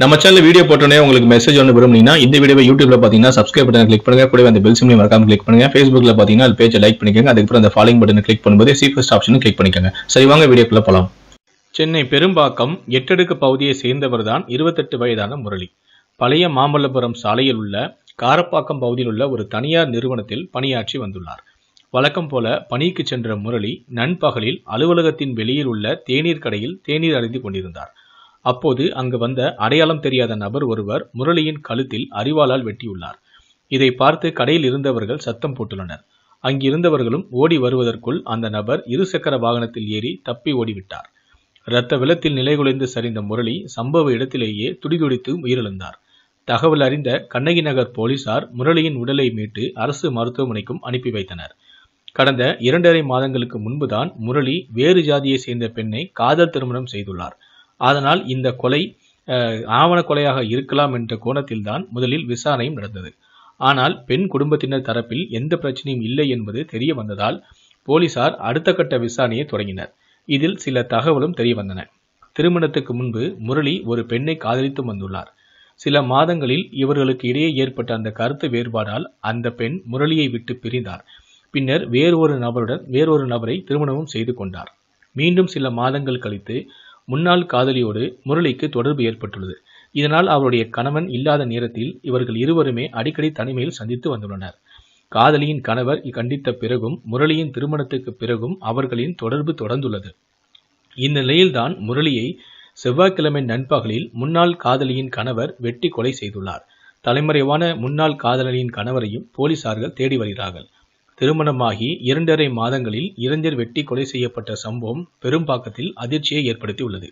நம்ம channel video போட்டோன்னே உங்களுக்கு மெசேஜ் ஒன்று விரும்புனீங்கன்னா இந்த வீடியோ யூடியூப்ல பார்த்தீங்கன்னா சப்ஸ்கிரைப் பட்டன் கிளிக் பண்ணுங்க கூட அந்த பெல் சிம்லையும் மறக்காம கிளிக் பண்ணுங்க ஃபேஸ்புக்ல பார்த்தீங்கன்னா அது பேஜை லைக் பண்ணிக்கோங்க அதுக்கப்புறம் அந்த ஃபாலோ பட்டன் கிளிக் பண்ணும்போது சீஃபஸ்ட் ஆப்ஷன் கிளிக் பண்ணிக்கோங்க சரி வாங்க வீடியோக்குள்ள போகலாம் சென்னை பெரும்பாக்கம் எட்டடுக்கு பகுதியை சேர்ந்தவர் தான் இருபத்தெட்டு வயதான முரளி பழைய மாமல்லபுரம் சாலையில் உள்ள காரப்பாக்கம் பகுதியில் உள்ள ஒரு தனியார் நிறுவனத்தில் பணியாற்றி வந்துள்ளார் வழக்கம் போல பணிக்கு சென்ற முரளி நண்பகலில் அலுவலகத்தின் வெளியில் உள்ள தேநீர் கடையில் தேநீர் அறிந்து கொண்டிருந்தார் அப்போது அங்கு வந்த அடையாளம் தெரியாத நபர் ஒருவர் முரளியின் கழுத்தில் அறிவாளால் வெட்டியுள்ளார் இதை பார்த்து கடையில் இருந்தவர்கள் சத்தம் போட்டுள்ளனர் அங்கிருந்தவர்களும் ஓடி வருவதற்குள் அந்த நபர் இருசக்கர வாகனத்தில் ஏறி தப்பி ஓடிவிட்டார் இரத்த விலத்தில் நிலைகுலைந்து சரிந்த முரளி சம்பவ இடத்திலேயே துடிதுடித்து உயிரிழந்தார் தகவல் அறிந்த கண்ணகி நகர் போலீசார் முரளியின் உடலை மீட்டு அரசு மருத்துவமனைக்கும் அனுப்பி வைத்தனர் கடந்த இரண்டரை மாதங்களுக்கு முன்புதான் முரளி வேறு ஜாதியை சேர்ந்த பெண்ணை காதல் திருமணம் செய்துள்ளார் அதனால் இந்த கொலை ஆவண கொலையாக இருக்கலாம் என்ற கோணத்தில்தான் முதலில் விசாரணையும் நடந்தது ஆனால் பெண் குடும்பத்தினர் தரப்பில் எந்த பிரச்சனையும் இல்லை என்பது தெரிய வந்ததால் போலீசார் அடுத்த கட்ட விசாரணையை தொடங்கினர் இதில் சில தகவலும் தெரிய வந்தன திருமணத்துக்கு முன்பு முரளி ஒரு பெண்ணை காதலித்து வந்துள்ளார் சில மாதங்களில் இவர்களுக்கு இடையே ஏற்பட்ட அந்த கருத்து வேறுபாடால் அந்த பெண் முரளியை விட்டு பிரிந்தார் பின்னர் வேறொரு நபருடன் வேறொரு நபரை திருமணமும் செய்து கொண்டார் மீண்டும் சில மாதங்கள் கழித்து முன்னாள் காதலியோடு முரளிக்கு தொடர்பு ஏற்பட்டுள்ளது இதனால் அவருடைய கணவன் இல்லாத நேரத்தில் இவர்கள் இருவருமே அடிக்கடி தனிமையில் சந்தித்து வந்துள்ளனர் காதலியின் கணவர் கண்டித்த பிறகும் முரளியின் திருமணத்துக்கு பிறகும் அவர்களின் தொடர்பு தொடர்ந்துள்ளது இந்நிலையில்தான் முரளியை செவ்வாய்க்கிழமை நண்பகலில் முன்னாள் காதலியின் கணவர் வெட்டி கொலை செய்துள்ளார் தலைமறைவான முன்னாள் காதலனின் கணவரையும் போலீசார்கள் தேடி வருகிறார்கள் திருமணமாகி இரண்டரை மாதங்களில் இளைஞர் வெட்டி கொலை செய்யப்பட்ட சம்பவம் பெரும்பாக்கத்தில் அதிர்ச்சியை ஏற்படுத்தி உள்ளது